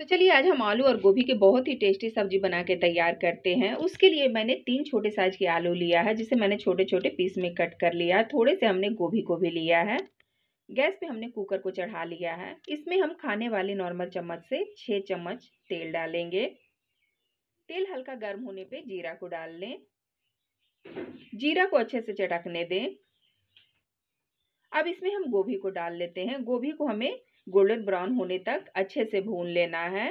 तो चलिए आज हम आलू और गोभी के बहुत ही टेस्टी सब्जी बना के तैयार करते हैं उसके लिए मैंने तीन छोटे साइज के आलू लिया है जिसे मैंने छोटे छोटे पीस में कट कर लिया है थोड़े से हमने गोभी को भी लिया है गैस पे हमने कुकर को चढ़ा लिया है इसमें हम खाने वाले नॉर्मल चम्मच से छः चम्मच तेल डालेंगे तेल हल्का गर्म होने पर जीरा को डाल लें जीरा को अच्छे से चटकने दें अब इसमें हम गोभी को डाल लेते हैं गोभी को हमें गोल्डन ब्राउन होने तक अच्छे से भून लेना है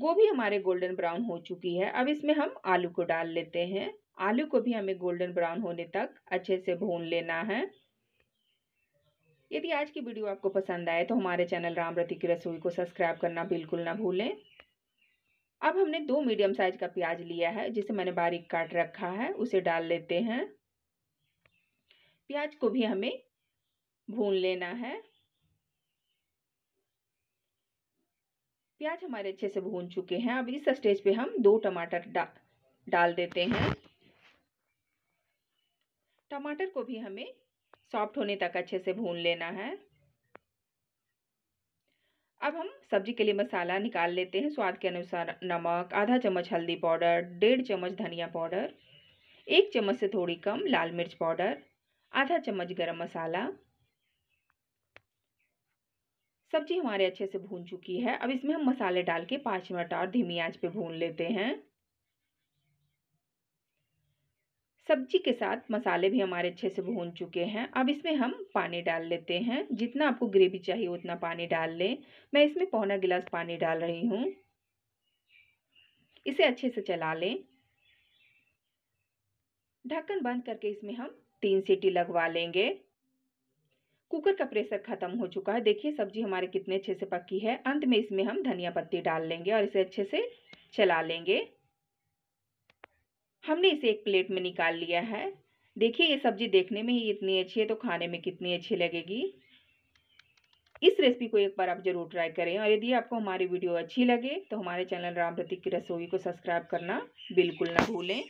गोभी हमारे गोल्डन ब्राउन हो चुकी है अब इसमें हम आलू को डाल लेते हैं आलू को भी हमें गोल्डन ब्राउन होने तक अच्छे से भून लेना है यदि आज की वीडियो आपको पसंद आए तो हमारे चैनल राम रति की रसोई को सब्सक्राइब करना बिल्कुल ना भूलें अब हमने दो मीडियम साइज का प्याज लिया है जिसे मैंने बारीक काट रखा है उसे डाल लेते हैं प्याज को भी हमें भून लेना है प्याज हमारे अच्छे से भून चुके हैं अब इस स्टेज पे हम दो टमाटर डा, डाल देते हैं टमाटर को भी हमें सॉफ्ट होने तक अच्छे से भून लेना है अब हम सब्जी के लिए मसाला निकाल लेते हैं स्वाद के अनुसार नमक आधा चम्मच हल्दी पाउडर डेढ़ चम्मच धनिया पाउडर एक चम्मच से थोड़ी कम लाल मिर्च पाउडर आधा चम्मच गरम मसाला सब्जी हमारे अच्छे से भून चुकी है अब इसमें हम मसाले डाल के पाँच मिनट और धीमी आंच पे भून लेते हैं सब्जी के साथ मसाले भी हमारे अच्छे से भून चुके हैं अब इसमें हम पानी डाल लेते हैं जितना आपको ग्रेवी चाहिए उतना पानी डाल लें मैं इसमें पौना गिलास पानी डाल रही हूँ इसे अच्छे से चला लें ढक्कन बंद करके इसमें हम तीन सीटी लगवा लेंगे कुकर का प्रेशर खत्म हो चुका है देखिए सब्जी हमारे कितने अच्छे से पकी है अंत में इसमें हम धनिया पत्ती डाल लेंगे और इसे अच्छे से चला लेंगे हमने इसे एक प्लेट में निकाल लिया है देखिए ये सब्जी देखने में ही इतनी अच्छी है तो खाने में कितनी अच्छी लगेगी इस रेसिपी को एक बार आप जरूर ट्राई करें और यदि आपको हमारी वीडियो अच्छी लगे तो हमारे चैनल राम प्रतीक की रसोई को सब्सक्राइब करना बिल्कुल ना भूलें